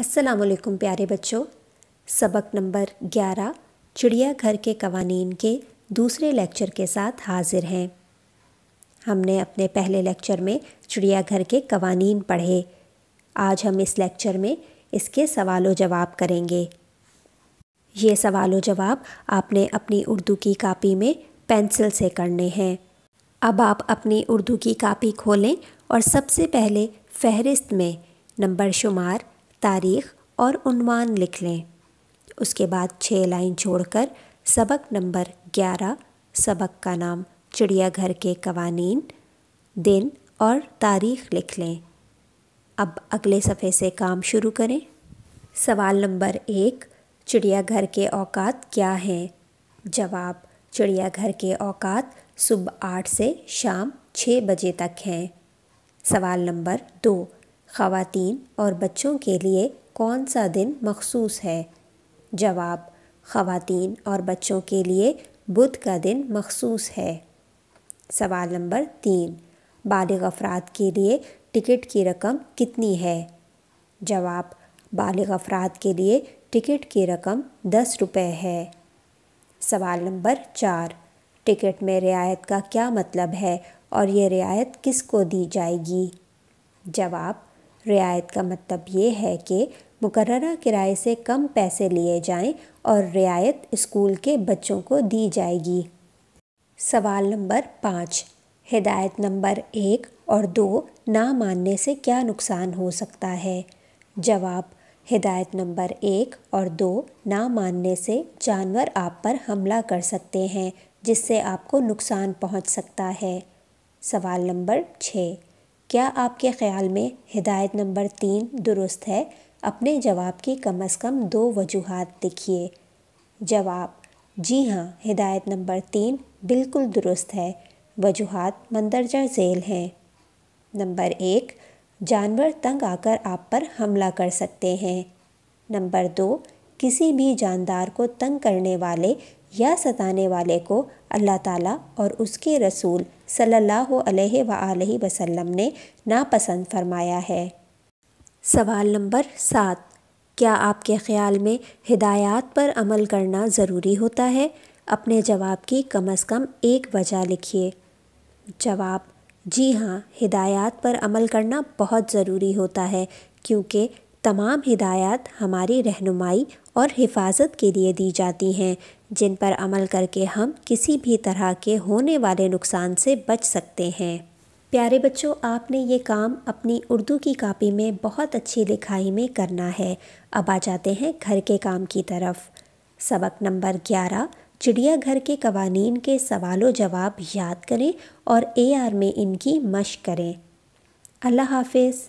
अस्सलाम प्यारे बच्चों सबक नंबर 11 चिड़ियाघर के कवानीन के दूसरे लेक्चर के साथ हाजिर हैं हमने अपने पहले लेक्चर में चिड़ियाघर के कवानीन पढ़े आज हम इस लेक्चर में इसके सवाल जवाब करेंगे ये सवाल जवाब आपने अपनी उर्दू की कापी में पेंसिल से करने हैं अब आप अपनी उर्दू की कापी खोलें और सबसे पहले फहरिस्त में नंबर शुमार तारीख और उनवान लिख लें उसके बाद छः लाइन छोड़कर सबक नंबर ग्यारह सबक का नाम चिड़ियाघर के कवानीन दिन और तारीख लिख लें अब अगले सफ़े से काम शुरू करें सवाल नंबर एक चिड़ियाघर के औकात क्या हैं जवाब चिड़ियाघर के औकात सुबह आठ से शाम छः बजे तक हैं सवाल नंबर दो ख़वातीन और बच्चों के लिए कौन सा दिन मखसूस है जवाब ख़वातीन और बच्चों के लिए बुध का दिन मखसूस है सवाल नंबर तीन बालग अफराद के लिए टिकट की रकम कितनी है जवाब बालग अफराद के लिए टिकट की रकम दस रुपये है सवाल नंबर चार टिकट में रियायत का क्या मतलब है और ये रियायत किस को दी जाएगी जवाब रियायत का मतलब ये है कि मुकर किराए से कम पैसे लिए जाएं और रियायत स्कूल के बच्चों को दी जाएगी सवाल नंबर पाँच हिदायत नंबर एक और दो ना मानने से क्या नुकसान हो सकता है जवाब हिदायत नंबर एक और दो ना मानने से जानवर आप पर हमला कर सकते हैं जिससे आपको नुकसान पहुंच सकता है सवाल नंबर छः क्या आपके ख्याल में हिदायत नंबर तीन दुरुस्त है अपने जवाब की कम अज़ कम दो वजूहत लिखिए जवाब जी हाँ हिदायत नंबर तीन बिल्कुल दुरुस्त है वजूहत मंदरजा झेल हैं नंबर एक जानवर तंग आकर आप पर हमला कर सकते हैं नंबर दो किसी भी जानदार को तंग करने वाले या सताने वाले को अल्लाह ताला और उसके रसूल सल्लल्लाहु अलैहि सल्ला वसल्लम ने नापसंद फरमाया है सवाल नंबर सात क्या आपके ख्याल में हिदायत पर अमल करना ज़रूरी होता है अपने जवाब की कम अज़ कम एक वजह लिखिए जवाब जी हाँ हिदायत पर अमल करना बहुत ज़रूरी होता है क्योंकि तमाम हिदायत हमारी रहनुमाई और हिफाजत के लिए दी जाती हैं जिन पर अमल करके हम किसी भी तरह के होने वाले नुकसान से बच सकते हैं प्यारे बच्चों आपने ये काम अपनी उर्दू की कापी में बहुत अच्छी लिखाई में करना है अब आ जाते हैं घर के काम की तरफ सबक नंबर ग्यारह चिड़ियाघर के कवानीन के सवाल जवाब याद करें और ए आर में इनकी मश करें अल्लाह हाफिज़